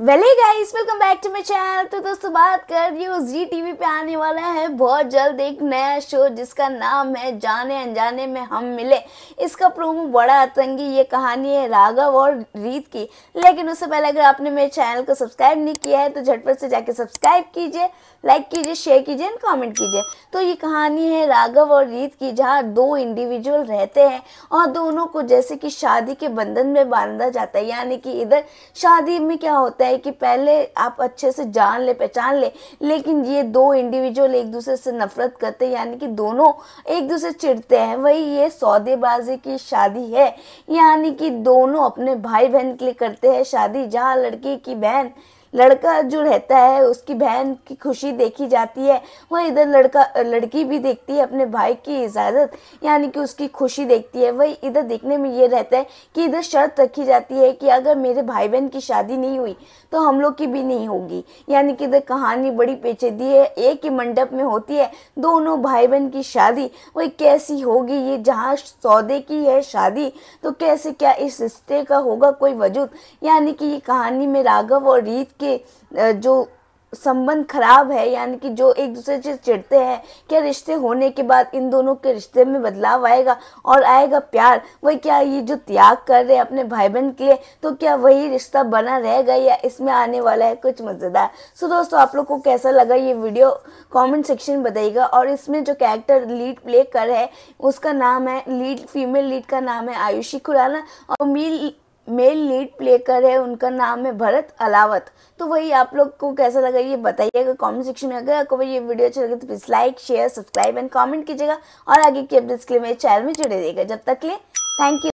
वेले guys welcome back to my channel तो दोस्तों बात कर रही हूँ जी टीवी पे आने वाला है बहुत जल्द एक नया शो जिसका नाम है जाने अनजाने में हम मिले इसका प्रोमो बड़ा आतंकी ये कहानी है राघव और रीत की लेकिन उससे पहले अगर आपने मेरे चैनल को सब्सक्राइब नहीं किया है तो झटपट से जाके सब्सक्राइब कीजिए लाइक कीजिए शेयर कीजिए एंड कॉमेंट कीजिए तो ये कहानी है राघव और रीत की जहाँ दो इंडिविजुअल रहते हैं और दोनों को जैसे कि शादी के बंधन में बांधा जाता है यानी कि इधर शादी में क्या होता है होता है कि पहले आप अच्छे से जान ले पहचान ले लेकिन ये दो इंडिविजुअल एक दूसरे से नफरत करते हैं यानी कि दोनों एक दूसरे चिढ़ते हैं वही ये सौदेबाजी की शादी है यानी कि दोनों अपने भाई बहन के लिए करते हैं शादी जहाँ लड़की की बहन लड़का जो रहता है उसकी बहन की खुशी देखी जाती है वहीं इधर लड़का लड़की भी देखती है अपने भाई की इजाज़त यानी कि उसकी खुशी देखती है वही इधर देखने में ये रहता है कि इधर शर्त रखी जाती है कि अगर मेरे भाई बहन की शादी नहीं हुई तो हम लोग की भी नहीं होगी यानी कि इधर कहानी बड़ी पेचीदी है एक ही मंडप में होती है दोनों भाई बहन की शादी वही कैसी होगी ये जहाँ सौदे की है शादी तो कैसे क्या इस रिश्ते का होगा कोई वजूद यानी कि ये कहानी में राघव और रीत की के जो संबंध खराब है यानी कि जो एक दूसरे से चिढ़ते हैं क्या रिश्ते होने के बाद इन दोनों के रिश्ते में बदलाव आएगा और आएगा प्यार वही क्या ये जो त्याग कर रहे हैं अपने भाई बहन के लिए तो क्या वही रिश्ता बना रहेगा या इसमें आने वाला है कुछ मज़ेदार सो दोस्तों आप लोग को कैसा लगा ये वीडियो कॉमेंट सेक्शन में बताइएगा और इसमें जो कैरेक्टर लीड प्ले कर है उसका नाम है लीड फीमेल लीड का नाम है आयुषी खुराना और मील मेल लीड प्लेकर है उनका नाम है भरत अलावत तो वही आप लोग को कैसा लगा ये बताइएगा कमेंट सेक्शन में अगर आपको ये वीडियो अच्छा लगे तो please like share subscribe and comment कीजिएगा और आगे की अपडेट्स के लिए मेरे चैनल में जुड़े रहिएगा जब तक लिए थैंक यू